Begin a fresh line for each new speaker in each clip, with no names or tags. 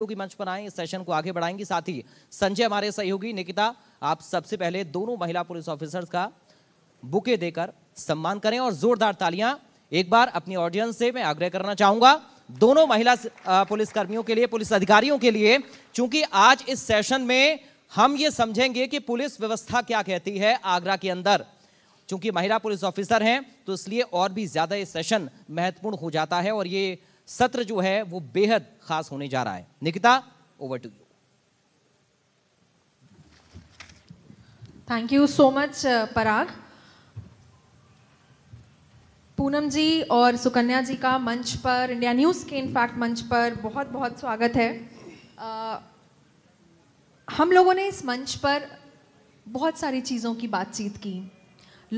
सहयोगी मंच पर आए इस सेशन को आगे बढ़ाएंगे साथ ही संजय हमारे सहयोगी निकिता आप सबसे पहले दोनों महिला पुलिस ऑफिसर्स का बुके देकर सम्मान करें और जोरदार तालियां एक बार अपनी ऑडियंस से मैं आग्रह करना चाहूंगा दोनों महिला पुलिसकर्मियों के लिए पुलिस अधिकारियों के लिए क्योंकि आज इस सेशन में हम ये समझेंगे कि पुलिस व्यवस्था क्या कहती है आगरा के अंदर चूंकि महिला पुलिस ऑफिसर हैं तो इसलिए और भी ज्यादा ये सेशन महत्वपूर्ण हो जाता है और ये सत्र जो है वो बेहद खास होने जा रहा है Nikita over to you thank you so much Parag Poonam ji और सुकन्या जी का मंच पर इंडिया न्यूज़ के इनफैक्ट मंच पर बहुत बहुत स्वागत है uh, हम लोगों ने इस मंच पर बहुत सारी चीज़ों की बातचीत की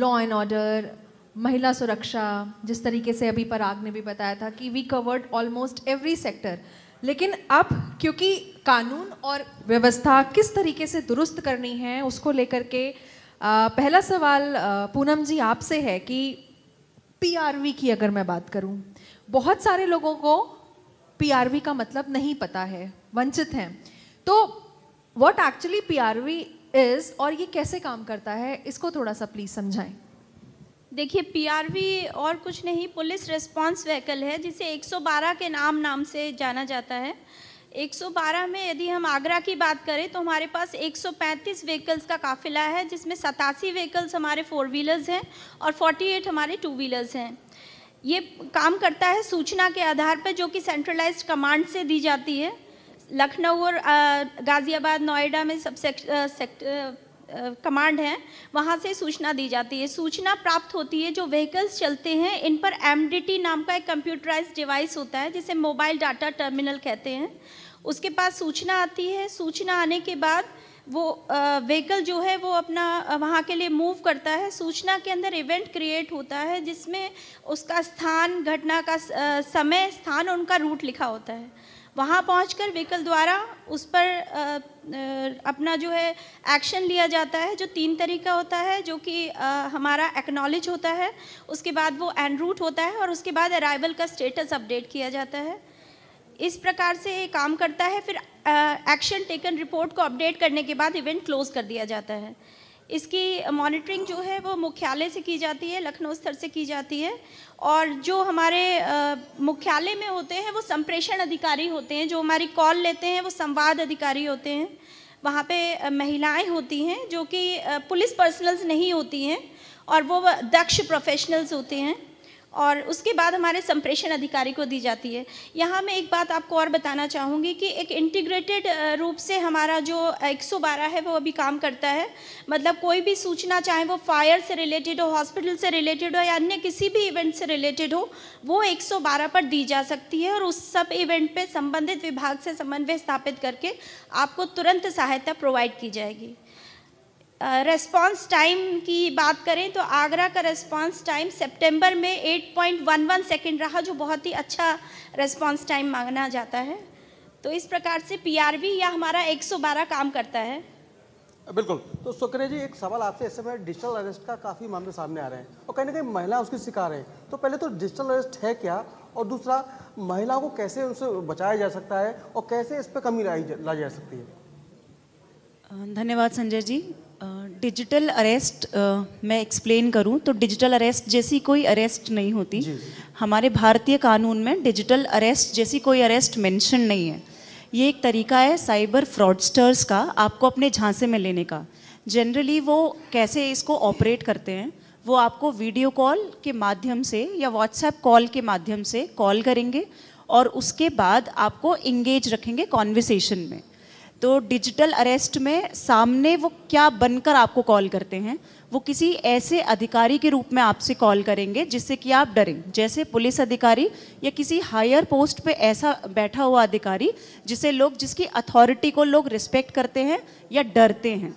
लॉ एंड ऑर्डर महिला सुरक्षा जिस तरीके से अभी पराग ने भी बताया था कि we covered almost every sector लेकिन अब क्योंकि कानून और व्यवस्था किस तरीके से दुरुस्त करनी है उसको लेकर के आ, पहला सवाल पूनम जी आपसे है कि पीआरवी की अगर मैं बात करूं बहुत सारे लोगों को पीआरवी का मतलब नहीं पता है वंचित हैं तो व्हाट एक्चुअली पीआरवी इज़ और ये कैसे काम करता है इसको थोड़ा सा प्लीज़ समझाएं देखिए पीआरवी और कुछ नहीं
पुलिस रिस्पांस व्हीकल है जिसे 112 के नाम नाम से जाना जाता है 112 में यदि हम आगरा की बात करें तो हमारे पास 135 व्हीकल्स का काफिला है जिसमें सतासी व्हीकल्स हमारे फोर व्हीलर्स हैं और 48 हमारे टू व्हीलर्स हैं ये काम करता है सूचना के आधार पर जो कि सेंट्रलाइज कमांड से दी जाती है लखनऊ और गाज़ियाबाद नोएडा में सब कमांड है वहाँ से सूचना दी जाती है सूचना प्राप्त होती है जो व्हीकल्स चलते हैं इन पर एम नाम का एक कंप्यूटराइज डिवाइस होता है जिसे मोबाइल डाटा टर्मिनल कहते हैं उसके पास सूचना आती है सूचना आने के बाद वो व्हीकल जो है वो अपना वहाँ के लिए मूव करता है सूचना के अंदर इवेंट क्रिएट होता है जिसमें उसका स्थान घटना का समय स्थान और उनका रूट लिखा होता है वहाँ कर व्हीकल द्वारा उस पर आ, आ, अपना जो है एक्शन लिया जाता है जो तीन तरीका होता है जो कि हमारा एक्नॉलेज होता है उसके बाद वो एन रूट होता है और उसके बाद अराइवल का स्टेटस अपडेट किया जाता है इस प्रकार से ये काम करता है फिर एक्शन टेकन रिपोर्ट को अपडेट करने के बाद इवेंट क्लोज कर दिया जाता है इसकी मॉनिटरिंग जो है वो मुख्यालय से की जाती है लखनऊ स्तर से की जाती है और जो हमारे मुख्यालय में होते हैं वो संप्रेषण अधिकारी होते हैं जो हमारी कॉल लेते हैं वो संवाद अधिकारी होते हैं वहाँ पे महिलाएं होती हैं जो कि पुलिस पर्सनल्स नहीं होती हैं और वो दक्ष प्रोफेशनल्स होते हैं और उसके बाद हमारे संप्रेषण अधिकारी को दी जाती है यहाँ मैं एक बात आपको और बताना चाहूँगी कि एक इंटीग्रेटेड रूप से हमारा जो 112 है वो अभी काम करता है मतलब कोई भी सूचना चाहे वो फायर से रिलेटेड हो हॉस्पिटल से रिलेटेड हो या अन्य किसी भी इवेंट से रिलेटेड हो वो 112 पर दी जा सकती है और उस सब इवेंट पर संबंधित विभाग से समन्वय स्थापित करके आपको तुरंत सहायता प्रोवाइड की जाएगी रेस्पॉन्स टाइम की बात करें तो आगरा का रेस्पॉन्स टाइम सितंबर में 8.11 सेकेंड रहा जो बहुत ही अच्छा रेस्पॉन्स टाइम मांगना जाता है तो इस प्रकार से पीआरवी या हमारा 112 काम करता है बिल्कुल तो सुक्रे जी एक सवाल
आपसे इस समय डिजिटल अरेस्ट का काफ़ी मामले सामने आ रहे हैं और कहीं ना कहीं महिला उसकी शिकार है तो पहले तो डिजिटल अरेस्ट है क्या और दूसरा महिलाओं को कैसे उनसे बचाया जा सकता है और कैसे इस पर कमी लाई जा सकती
है धन्यवाद संजय जी डिजिटल अरेस्ट मैं एक्सप्लेन करूं तो डिजिटल अरेस्ट जैसी कोई अरेस्ट नहीं होती हमारे भारतीय कानून में डिजिटल अरेस्ट जैसी कोई अरेस्ट मेंशन नहीं है ये एक तरीका है साइबर फ्रॉडस्टर्स का आपको अपने झांसे में लेने का जनरली वो कैसे इसको ऑपरेट करते हैं वो आपको वीडियो कॉल के माध्यम से या व्हाट्सएप कॉल के माध्यम से कॉल करेंगे और उसके बाद आपको इंगेज रखेंगे कॉन्वर्सेशन में तो डिजिटल अरेस्ट में सामने वो क्या बनकर आपको कॉल करते हैं वो किसी ऐसे अधिकारी के रूप में आपसे कॉल करेंगे जिससे कि आप डरें जैसे पुलिस अधिकारी या किसी हायर पोस्ट पे ऐसा बैठा हुआ अधिकारी जिसे लोग जिसकी अथॉरिटी को लोग रिस्पेक्ट करते हैं या डरते हैं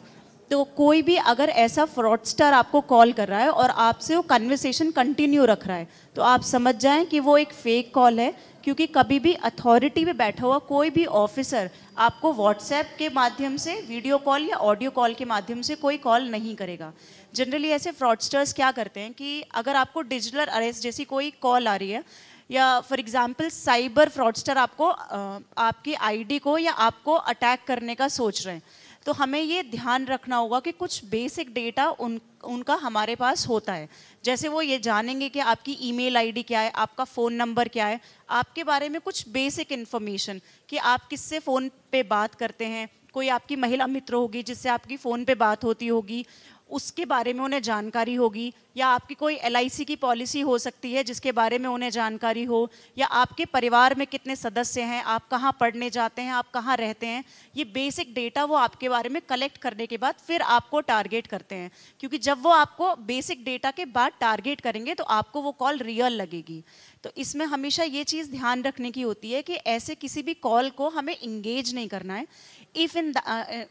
तो कोई भी अगर ऐसा फ्रॉडस्टर आपको कॉल कर रहा है और आपसे वो कन्वर्सेशन कंटिन्यू रख रहा है तो आप समझ जाएं कि वो एक फेक कॉल है क्योंकि कभी भी अथॉरिटी पे बैठा हुआ कोई भी ऑफिसर आपको व्हाट्सएप के माध्यम से वीडियो कॉल या ऑडियो कॉल के माध्यम से कोई कॉल नहीं करेगा जनरली ऐसे फ्रॉडस्टर्स क्या करते हैं कि अगर आपको डिजिटल अरेस्ट जैसी कोई कॉल आ रही है या फॉर एग्जांपल साइबर फ्रॉडस्टर आपको आपकी आईडी को या आपको अटैक करने का सोच रहे हैं तो हमें ये ध्यान रखना होगा कि कुछ बेसिक डेटा उन उनका हमारे पास होता है जैसे वो ये जानेंगे कि आपकी ईमेल आईडी क्या है आपका फ़ोन नंबर क्या है आपके बारे में कुछ बेसिक इन्फॉर्मेशन कि आप किससे फ़ोन पे बात करते हैं कोई आपकी महिला मित्र होगी जिससे आपकी फ़ोन पे बात होती होगी उसके बारे में उन्हें जानकारी होगी या आपकी कोई एल की पॉलिसी हो सकती है जिसके बारे में उन्हें जानकारी हो या आपके परिवार में कितने सदस्य हैं आप कहाँ पढ़ने जाते हैं आप कहाँ रहते हैं ये बेसिक डेटा वो आपके बारे में कलेक्ट करने के बाद फिर आपको टारगेट करते हैं क्योंकि जब वो आपको बेसिक डेटा के बाद टारगेट करेंगे तो आपको वो कॉल रियल लगेगी तो इसमें हमेशा ये चीज़ ध्यान रखने की होती है कि ऐसे किसी भी कॉल को हमें इंगेज नहीं करना है if in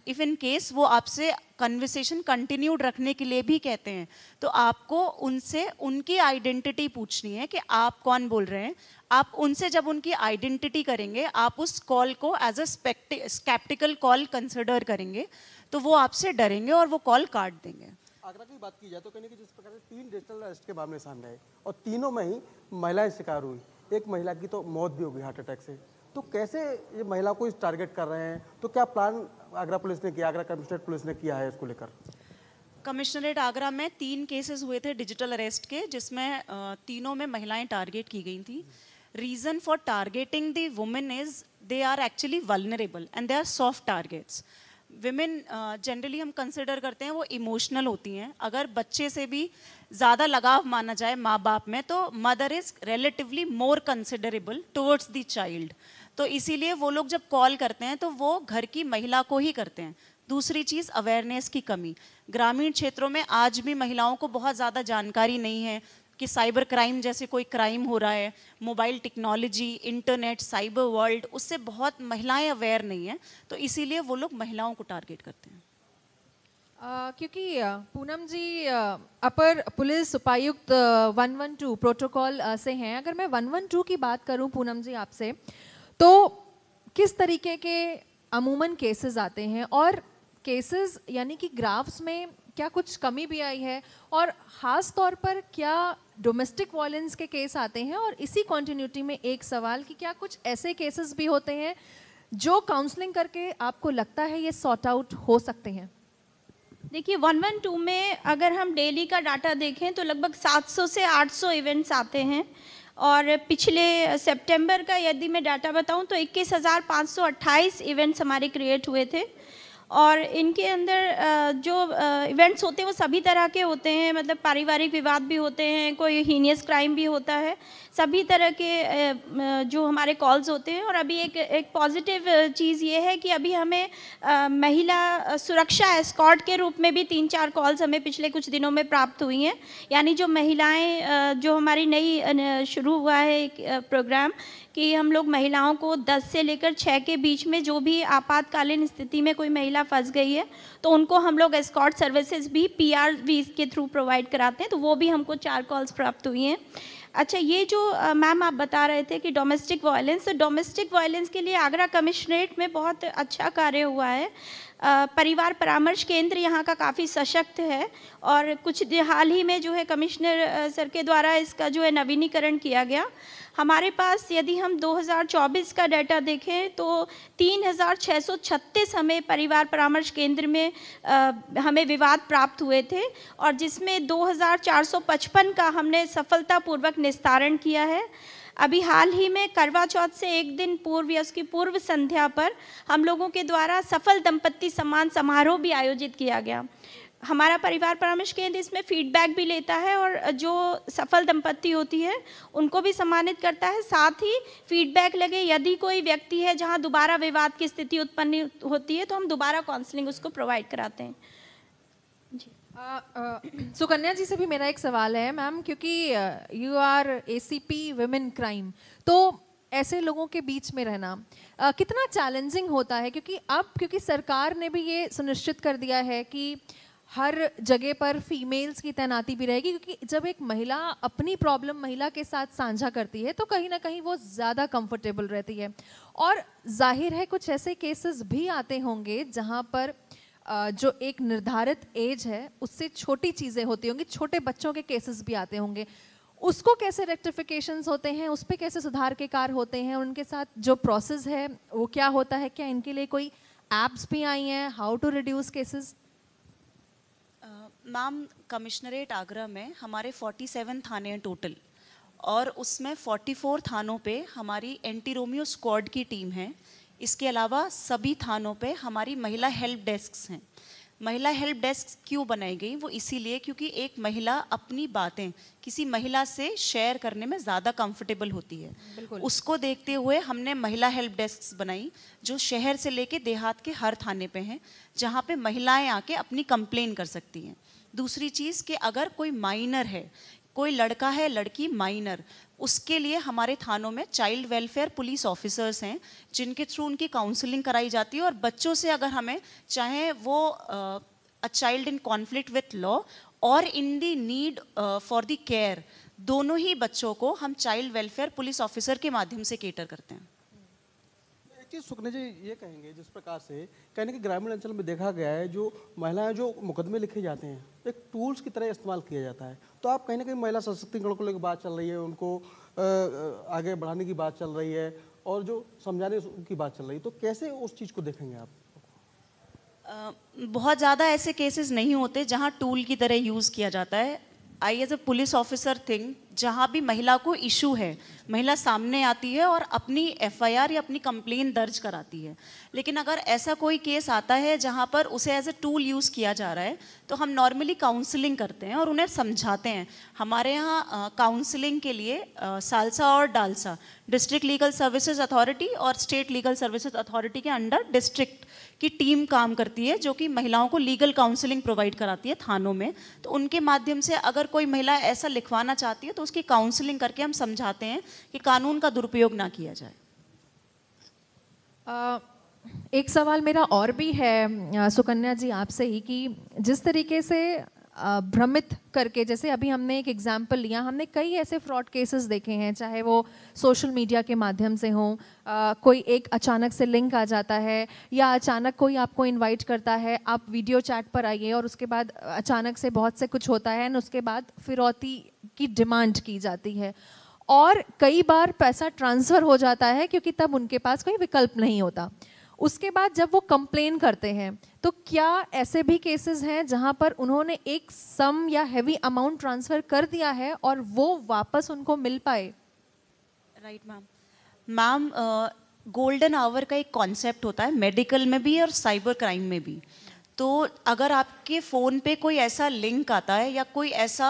if in case वो आपसे कन्वर्सेशन कंटिन्यूड रखने के लिए भी कहते हैं तो आपको उनसे उनकी आइडेंटिटी पूछनी है कि आप कौन बोल रहे हैं आप उनसे जब उनकी आइडेंटिटी करेंगे आप उस कॉल को as a sceptical call consider करेंगे तो वो आपसे डरेंगे और वो कॉल काट देंगे
आगरा की बात की जाए तो कहने की जिस प्रकार से तीन डिजिटल अरेस्ट के मामले सामने आए और तीनों में ही महिलाएं शिकार हुई एक महिला की तो मौत भी हो गई हार्ट अटैक से तो कैसे ये महिला को इस टारगेट कर रहे हैं तो क्या प्लान आगरा पुलिस ने किया आगरा कमिश्नरेट पुलिस ने किया है इसको लेकर
कमिश्नरेट आगरा में तीन केसेस हुए थे डिजिटल अरेस्ट के जिसमें तीनों में महिलाएं टारगेट की गई थी reason for targeting the women is they are actually vulnerable and they are soft targets women generally हम कंसिडर करते हैं वो इमोशनल होती हैं अगर बच्चे से भी ज़्यादा लगाव माना जाए माँ बाप में तो mother is relatively more considerable towards the child तो इसीलिए वो लोग जब कॉल करते हैं तो वो घर की महिला को ही करते हैं दूसरी चीज़ अवेयरनेस की कमी ग्रामीण क्षेत्रों में आज भी महिलाओं को बहुत ज़्यादा जानकारी नहीं है कि साइबर क्राइम जैसे कोई क्राइम हो रहा है mobile technology internet cyber world उससे बहुत महिलाएं अवेयर नहीं हैं तो इसीलिए वो लोग महिलाओं को टारगेट करते हैं
आ, क्योंकि पूनम जी अपर पुलिस उपायुक्त 112 प्रोटोकॉल से हैं अगर मैं 112 की बात करूं पूनम जी आपसे तो किस तरीके के अमूमन केसेस आते हैं और केसेस यानी कि ग्राफ्स में क्या कुछ कमी भी आई है और ख़ास तौर पर क्या डोमेस्टिक वायलेंस के केस आते हैं और इसी कॉन्टीन्यूटी में एक सवाल कि क्या कुछ ऐसे केसेस भी होते हैं जो काउंसलिंग करके आपको लगता है ये सॉर्ट आउट हो सकते हैं देखिए वन वन टू
में अगर हम डेली का डाटा देखें तो लगभग 700 से 800 इवेंट्स आते हैं और पिछले सितंबर का यदि मैं डाटा बताऊं तो 21,528 इवेंट्स हमारे क्रिएट हुए थे और इनके अंदर जो इवेंट्स होते हैं वो सभी तरह के होते हैं मतलब पारिवारिक विवाद भी होते हैं कोई हीनियस क्राइम भी होता है सभी तरह के जो हमारे कॉल्स होते हैं और अभी एक एक पॉजिटिव चीज़ ये है कि अभी हमें महिला सुरक्षा एस्कॉट के रूप में भी तीन चार कॉल्स हमें पिछले कुछ दिनों में प्राप्त हुई हैं यानी जो महिलाएं जो हमारी नई शुरू हुआ है एक प्रोग्राम कि हम लोग महिलाओं को 10 से लेकर 6 के बीच में जो भी आपातकालीन स्थिति में कोई महिला फंस गई है तो उनको हम लोग एस्कॉट सर्विसेज भी पी के थ्रू प्रोवाइड कराते हैं तो वो भी हमको चार कॉल्स प्राप्त हुई हैं अच्छा ये जो मैम आप बता रहे थे कि डोमेस्टिक वायलेंस तो डोमेस्टिक वायलेंस के लिए आगरा कमिश्नरेट में बहुत अच्छा कार्य हुआ है परिवार परामर्श केंद्र यहाँ का काफ़ी सशक्त है और कुछ हाल ही में जो है कमिश्नर सर के द्वारा इसका जो है नवीनीकरण किया गया हमारे पास यदि हम 2024 का डाटा देखें तो तीन हमें परिवार परामर्श केंद्र में आ, हमें विवाद प्राप्त हुए थे और जिसमें 2,455 का हमने सफलतापूर्वक निस्तारण किया है अभी हाल ही में करवा चौथ से एक दिन पूर्व या उसकी पूर्व संध्या पर हम लोगों के द्वारा सफल दंपत्ति सम्मान समारोह भी आयोजित किया गया हमारा परिवार परामर्श केंद्र इसमें फीडबैक भी लेता है और जो सफल दंपत्ति होती है उनको भी सम्मानित करता है साथ ही फीडबैक लगे यदि कोई व्यक्ति है जहां दोबारा विवाद की स्थिति उत्पन्न होती है तो हम दोबारा काउंसलिंग उसको प्रोवाइड कराते हैं
जी सुकन्या जी से भी मेरा एक सवाल है मैम क्योंकि you are A C P women crime तो ऐसे लोगों के बीच में रहना uh, कितना चैलेंजिंग होता है क्योंकि अब क्योंकि सरकार ने भी ये सुनिश्चित कर दिया है कि हर जगह पर फीमेल्स की तैनाती भी रहेगी क्योंकि जब एक महिला अपनी प्रॉब्लम महिला के साथ साझा करती है तो कहीं ना कहीं वो ज़्यादा कंफर्टेबल रहती है और जाहिर है कुछ ऐसे केसेस भी आते होंगे जहाँ पर जो एक निर्धारित एज है उससे छोटी चीज़ें होती होंगी छोटे बच्चों के केसेस भी आते होंगे उसको कैसे रेक्टिफिकेशन होते हैं उस पर कैसे सुधार के कार होते हैं उनके साथ जो प्रोसेस है वो क्या होता है क्या इनके लिए कोई एप्स भी आई हैं how to reduce cases
ma'am commissionerate Agra में हमारे 47 थाने हैं टोटल और उसमें 44 थानों पे हमारी एंटी रोमियो स्क्वाड की टीम है इसके अलावा सभी थानों पे हमारी महिला हेल्प डेस्क हैं महिला हेल्प डेस्क क्यों बनाई गई वो इसीलिए क्योंकि एक महिला अपनी बातें किसी महिला से शेयर करने में ज़्यादा कंफर्टेबल होती है उसको देखते हुए हमने महिला हेल्प डेस्क बनाई जो शहर से लेके देहात के हर थाने पे हैं जहाँ पे महिलाएं आके अपनी कंप्लेन कर सकती हैं दूसरी चीज़ कि अगर कोई माइनर है कोई लड़का है लड़की माइनर उसके लिए हमारे थानों में चाइल्ड वेलफेयर पुलिस ऑफिसर्स हैं जिनके थ्रू उनकी काउंसलिंग कराई जाती है और बच्चों से अगर हमें चाहे वो a child in conflict with law और in the need for the care दोनों ही बच्चों को हम चाइल्ड वेलफेयर पुलिस ऑफिसर के माध्यम से केटर करते हैं
चीज़ सुखने जी ये कहेंगे जिस प्रकार से कहने के ग्रामीण अंचल में देखा गया है जो महिलाएं जो मुकदमे लिखे जाते हैं एक टूल्स की तरह इस्तेमाल किया जाता है तो आप कहीं ना कहीं महिला सशक्तिकरण को लेकर बात चल रही है उनको आगे बढ़ाने की बात चल रही है और जो समझाने की बात चल रही है तो कैसे उस चीज़ को देखेंगे आप
बहुत ज़्यादा ऐसे केसेस नहीं होते जहाँ टूल की तरह यूज़ किया जाता है I as a police officer think जहाँ भी महिला को इशू है महिला सामने आती है और अपनी एफआईआर या अपनी कंप्लेन दर्ज कराती है लेकिन अगर ऐसा कोई केस आता है जहाँ पर उसे एज ए टूल यूज़ किया जा रहा है तो हम नॉर्मली काउंसलिंग करते हैं और उन्हें समझाते हैं हमारे यहाँ काउंसलिंग के लिए आ, सालसा और DALSA district legal services authority और स्टेट लीगल सर्विसेज अथॉरिटी के अंडर डिस्ट्रिक्ट की टीम काम करती है जो कि महिलाओं को लीगल काउंसलिंग प्रोवाइड कराती है थानों में तो उनके माध्यम से अगर कोई महिला ऐसा लिखवाना चाहती है तो तो उसकी काउंसलिंग करके हम समझाते हैं कि कानून का दुरुपयोग ना किया जाए
आ, एक सवाल मेरा और भी है सुकन्या जी आपसे ही कि जिस तरीके से भ्रमित करके जैसे अभी हमने एक एग्जाम्पल लिया हमने कई ऐसे फ्रॉड केसेस देखे हैं चाहे वो सोशल मीडिया के माध्यम से हों कोई एक अचानक से लिंक आ जाता है या अचानक कोई आपको इनवाइट करता है आप वीडियो चैट पर आइए और उसके बाद अचानक से बहुत से कुछ होता है एंड उसके बाद फिरौती की डिमांड की जाती है और कई बार पैसा ट्रांसफ़र हो जाता है क्योंकि तब उनके पास कोई विकल्प नहीं होता उसके बाद जब वो कंप्लेन करते हैं तो क्या ऐसे भी केसेस हैं जहां पर उन्होंने एक सम या हैवी अमाउंट ट्रांसफ़र कर दिया है और वो वापस उनको मिल पाए right ma'am ma'am golden hour का एक कॉन्सेप्ट होता है
मेडिकल में भी और साइबर क्राइम में भी तो अगर आपके फ़ोन पे कोई ऐसा लिंक आता है या कोई ऐसा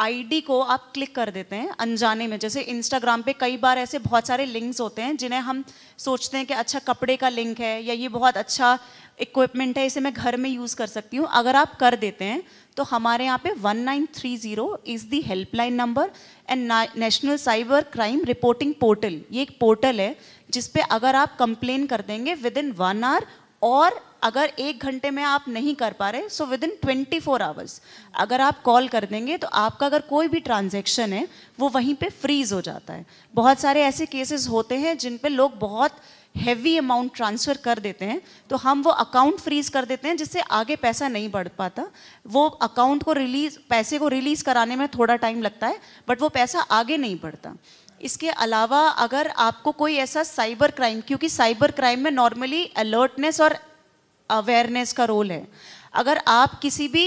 आईडी को आप क्लिक कर देते हैं अनजाने में जैसे इंस्टाग्राम पे कई बार ऐसे बहुत सारे लिंक्स होते हैं जिन्हें हम सोचते हैं कि अच्छा कपड़े का लिंक है या ये बहुत अच्छा इक्विपमेंट है इसे मैं घर में यूज़ कर सकती हूँ अगर आप कर देते हैं तो हमारे यहाँ पे 1930 nine three zero is the helpline number and national cyber crime reporting portal ये एक पोर्टल है जिसपे अगर आप कंप्लेन कर देंगे विद इन वन आवर और अगर एक घंटे में आप नहीं कर पा रहे so within twenty four hours अगर आप कॉल कर देंगे तो आपका अगर कोई भी ट्रांजेक्शन है वो वहीं पे फ्रीज हो जाता है बहुत सारे ऐसे केसेस होते हैं जिन पे लोग बहुत हैवी अमाउंट ट्रांसफ़र कर देते हैं तो हम वो अकाउंट फ्रीज कर देते हैं जिससे आगे पैसा नहीं बढ़ पाता वो अकाउंट को रिलीज पैसे को रिलीज़ कराने में थोड़ा टाइम लगता है बट वो पैसा आगे नहीं बढ़ता इसके अलावा अगर आपको कोई ऐसा साइबर क्राइम क्योंकि साइबर क्राइम में नॉर्मली अलर्टनेस और अवेयरनेस का रोल है अगर आप किसी भी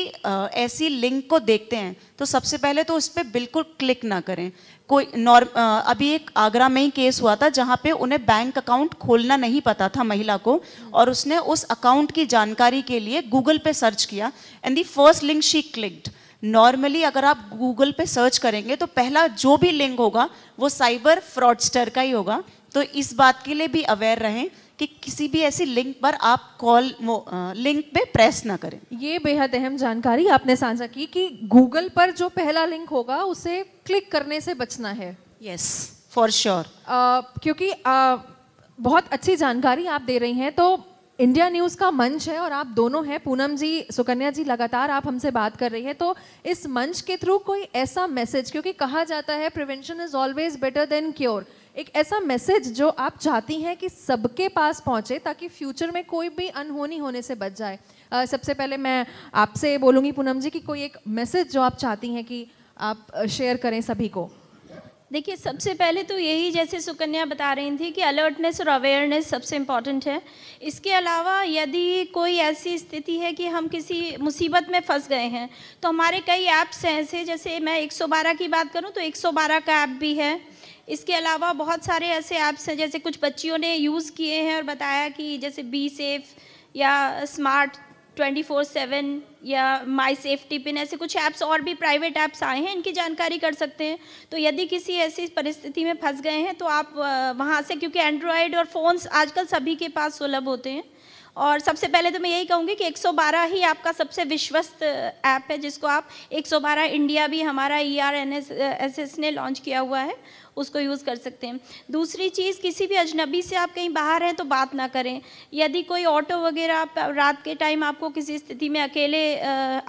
ऐसी लिंक को देखते हैं तो सबसे पहले तो उस पर बिल्कुल क्लिक ना करें कोई नॉर्म अभी एक आगरा में ही केस हुआ था जहाँ पे उन्हें बैंक अकाउंट खोलना नहीं पता था महिला को और उसने उस अकाउंट की जानकारी के लिए गूगल पे सर्च किया and the first link she clicked normally अगर आप गूगल पे सर्च करेंगे तो पहला जो भी लिंक होगा वो साइबर फ्रॉडस्टर का ही होगा तो इस बात के लिए भी अवेयर रहें कि किसी भी ऐसी लिंक पर आप कॉल लिंक पे प्रेस ना करें
ये बेहद अहम जानकारी आपने साझा की कि गूगल पर जो पहला लिंक होगा उसे क्लिक करने से बचना है यस फॉर श्योर क्योंकि uh, बहुत अच्छी जानकारी आप दे रही हैं तो इंडिया न्यूज़ का मंच है और आप दोनों हैं पूनम जी सुकन्या जी लगातार आप हमसे बात कर रही है तो इस मंच के थ्रू कोई ऐसा मैसेज क्योंकि कहा जाता है prevention is always better than cure एक ऐसा मैसेज जो आप चाहती हैं कि सबके पास पहुंचे ताकि फ्यूचर में कोई भी अनहोनी होने से बच जाए uh, सबसे पहले मैं आपसे बोलूँगी पूनम जी कि कोई एक मैसेज जो आप चाहती हैं कि आप शेयर करें सभी को
देखिए सबसे पहले तो यही जैसे सुकन्या बता रही थी कि अलर्टनेस और अवेयरनेस सबसे इम्पॉर्टेंट है इसके अलावा यदि कोई ऐसी स्थिति है कि हम किसी मुसीबत में फंस गए हैं तो हमारे कई ऐप्स हैं ऐसे जैसे मैं 112 की बात करूं तो 112 का ऐप भी है इसके अलावा बहुत सारे ऐसे ऐप्स हैं जैसे कुछ बच्चियों ने यूज़ किए हैं और बताया कि जैसे बी सेफ या स्मार्ट ट्वेंटी फोर सेवन या माई सेफ्टी पिन ऐसे कुछ ऐप्स और भी प्राइवेट ऐप्स आए हैं इनकी जानकारी कर सकते हैं तो यदि किसी ऐसी परिस्थिति में फंस गए हैं तो आप वहाँ से क्योंकि एंड्रॉयड और फ़ोन्स आजकल सभी के पास सुलभ होते हैं और सबसे पहले तो मैं यही कहूँगी कि 112 ही आपका सबसे विश्वस्त ऐप है जिसको आप 112 इंडिया भी हमारा E R N S S ने लॉन्च किया हुआ है उसको यूज़ कर सकते हैं दूसरी चीज़ किसी भी अजनबी से आप कहीं बाहर हैं तो बात ना करें यदि कोई ऑटो वगैरह रात के टाइम आपको किसी स्थिति में अकेले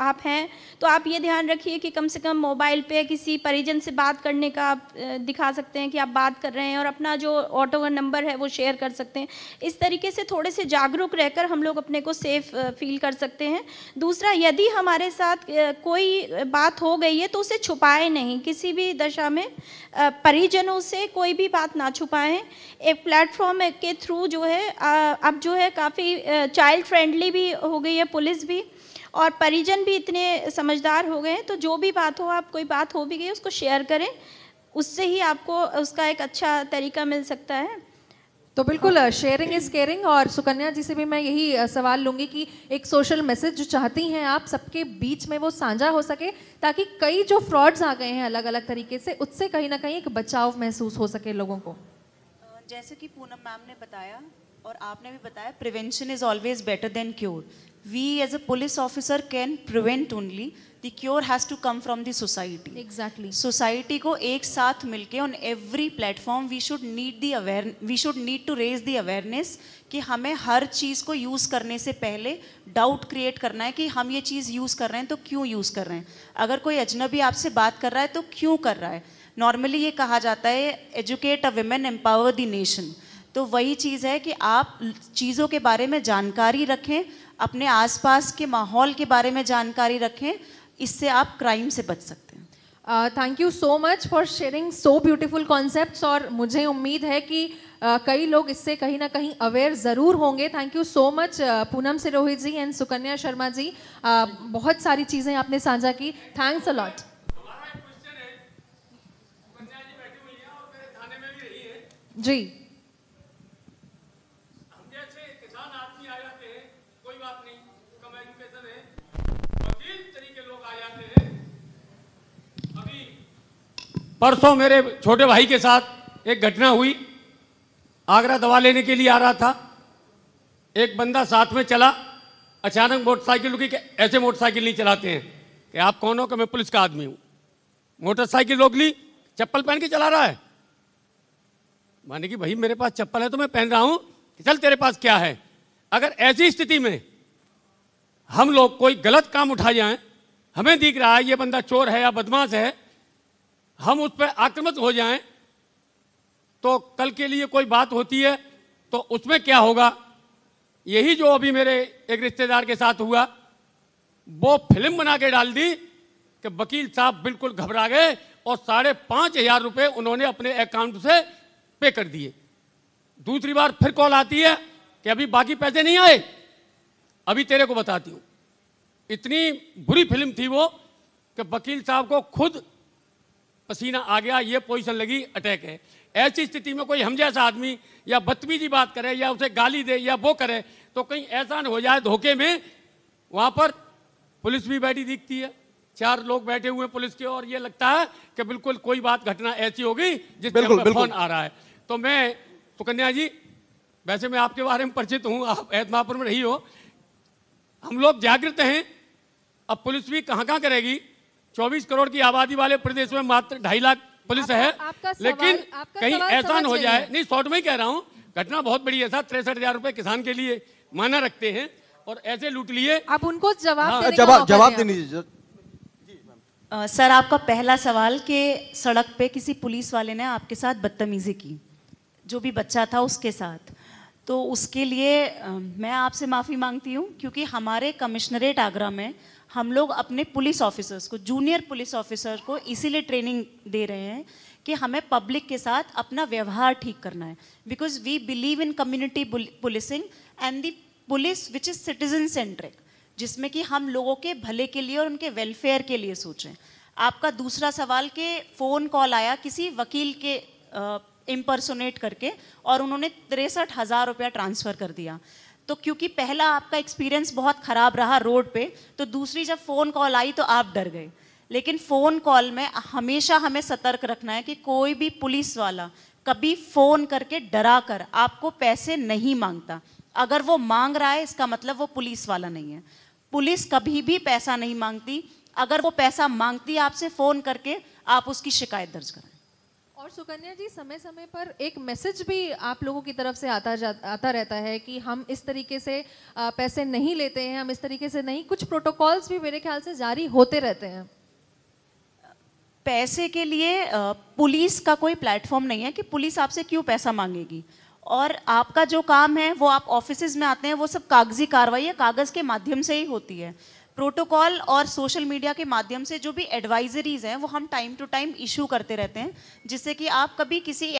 आप हैं तो आप ये ध्यान रखिए कि कम से कम मोबाइल पे किसी परिजन से बात करने का आप दिखा सकते हैं कि आप बात कर रहे हैं और अपना जो ऑटो का नंबर है वो शेयर कर सकते हैं इस तरीके से थोड़े से जागरूक रहकर हम लोग अपने को सेफ फील कर सकते हैं दूसरा यदि हमारे साथ कोई बात हो गई है तो उसे छुपाए नहीं किसी भी दशा में परिजन परिजनों से कोई भी बात ना छुपाएं एक प्लेटफॉर्म के थ्रू जो है अब जो है काफ़ी चाइल्ड फ्रेंडली भी हो गई है पुलिस भी और परिजन भी इतने समझदार हो गए हैं तो जो भी बात हो आप कोई बात हो भी गई उसको शेयर करें उससे ही आपको उसका
एक अच्छा तरीका मिल सकता है तो बिल्कुल शेयरिंग इज केयरिंग और सुकन्या जी से भी मैं यही सवाल लूंगी कि एक सोशल मैसेज जो चाहती हैं आप सबके बीच में वो साझा हो सके ताकि कई जो फ्रॉड्स आ गए हैं अलग अलग तरीके से उससे कहीं ना कहीं एक बचाव महसूस हो सके लोगों को
जैसे कि पूनम मैम ने बताया और आपने भी बताया prevention is always better than cure we as a police officer can prevent only the cure has to come from the society exactly society ko ek sath milke on every platform we should need the awareness we should need to raise the awareness ki hame har cheez ko use karne se pehle doubt create karna hai ki hum ye cheez use kar rahe hain to तो use kar rahe hain agar koi ajnabi aap se baat kar raha hai to क्यों kar raha hai normally ye kaha jata hai educate a women empower the nation तो वही चीज़ है कि आप चीज़ों के बारे में जानकारी रखें अपने आसपास के माहौल के बारे में जानकारी रखें इससे
आप क्राइम से बच सकते हैं thank you so much for sharing so beautiful concept और मुझे उम्मीद है कि uh, कई लोग इससे कहीं ना कहीं अवेयर ज़रूर होंगे thank you so much Poonam Sirohi ji and Sukanya Sharma ji uh, बहुत सारी चीज़ें आपने साझा की थैंक्स अलॉट जी
परसों मेरे छोटे भाई के साथ एक घटना हुई आगरा दवा लेने के लिए आ रहा था एक बंदा साथ में चला अचानक मोटरसाइकिल रुकी ऐसे मोटरसाइकिल नहीं चलाते हैं कि आप कौन हो कि मैं पुलिस का आदमी हूँ मोटरसाइकिल रोक ली चप्पल पहन के चला रहा है माने कि भाई मेरे पास चप्पल है तो मैं पहन रहा हूँ कि चल तेरे पास क्या है अगर ऐसी स्थिति में हम लोग कोई गलत काम उठा जाएं हमें दिख रहा है ये बंदा चोर है या बदमाश है हम उस पर आक्रमित हो जाएं तो कल के लिए कोई बात होती है तो उसमें क्या होगा यही जो अभी मेरे एक रिश्तेदार के साथ हुआ वो फिल्म बना के डाल दी कि वकील साहब बिल्कुल घबरा गए और साढ़े पाँच हजार रुपये उन्होंने अपने अकाउंट से पे कर दिए दूसरी बार फिर कॉल आती है कि अभी बाकी पैसे नहीं आए अभी तेरे को बताती हूँ इतनी बुरी फिल्म थी वो कि वकील साहब को खुद पसीना आ गया ये पोजिशन लगी अटैक है ऐसी स्थिति में कोई हम जैसा आदमी या बदतमीजी बात करे या उसे गाली दे या वो करे तो कहीं ऐसा हो जाए धोखे में वहां पर पुलिस भी बैठी दिखती है चार लोग बैठे हुए पुलिस के और ये लगता है कि बिल्कुल कोई बात घटना ऐसी होगी जिस बिल्कुल, बिल्कुल। फोन आ रहा है तो मैं सुकन्या जी वैसे मैं आपके बारे में परिचित हूँ आप ऐतमापुर में रही हो हम लोग जागृत हैं अब पुलिस भी कहाँ कहाँ करेगी चौबीस करोड़ की आबादी वाले प्रदेश में मात्र ढाई लाख पुलिस है लेकिन कहीं ऐसा हो जाए नहीं शॉर्ट में ही कह रहा हूँ घटना बहुत बड़ी है साहब तिरसठ हजार रूपए किसान के लिए माना रखते हैं और ऐसे लूट लिए आप उनको जवाब हाँ, जवाब जवाब देने
सर आपका पहला सवाल के सड़क पे किसी पुलिस वाले ने आपके साथ बदतमीजी की जो भी बच्चा था उसके साथ तो उसके लिए मैं आपसे माफ़ी मांगती हूँ क्योंकि हमारे कमिश्नरेट आगरा में हम लोग अपने पुलिस ऑफिसर्स को जूनियर पुलिस ऑफिसर को इसीलिए ट्रेनिंग दे रहे हैं कि हमें पब्लिक के साथ अपना व्यवहार ठीक करना है because we believe in community policing and the police which is citizen centric जिसमें कि हम लोगों के भले के लिए और उनके वेलफेयर के लिए सोचें आपका दूसरा सवाल के फ़ोन कॉल आया किसी वकील के इम्पर्सोनेट करके और उन्होंने तिरसठ हज़ार रुपया ट्रांसफ़र कर दिया तो क्योंकि पहला आपका एक्सपीरियंस बहुत ख़राब रहा रोड पे तो दूसरी जब फ़ोन कॉल आई तो आप डर गए लेकिन फ़ोन कॉल में हमेशा हमें सतर्क रखना है कि कोई भी पुलिस वाला कभी फ़ोन करके डरा कर आपको पैसे नहीं मांगता अगर वो मांग रहा है इसका मतलब वो पुलिस वाला नहीं है पुलिस कभी भी पैसा नहीं मांगती अगर वो पैसा मांगती आपसे फ़ोन करके आप उसकी शिकायत दर्ज करें
और सुकन्या जी समय समय पर एक मैसेज भी आप लोगों की तरफ से आता जा आता रहता है कि हम इस तरीके से पैसे नहीं लेते हैं हम इस तरीके से नहीं कुछ प्रोटोकॉल्स भी मेरे ख्याल से जारी होते रहते हैं
पैसे के लिए पुलिस का कोई प्लेटफॉर्म नहीं है कि पुलिस आपसे क्यों पैसा मांगेगी और आपका जो काम है वो आप ऑफिस में आते हैं वो सब कागजी कार्रवाई है कागज़ के माध्यम से ही होती है प्रोटोकॉल और सोशल मीडिया के माध्यम से जो भी एडवाइजरीज़ हैं वो हम टाइम टू टाइम इशू करते रहते हैं जिससे कि आप कभी किसी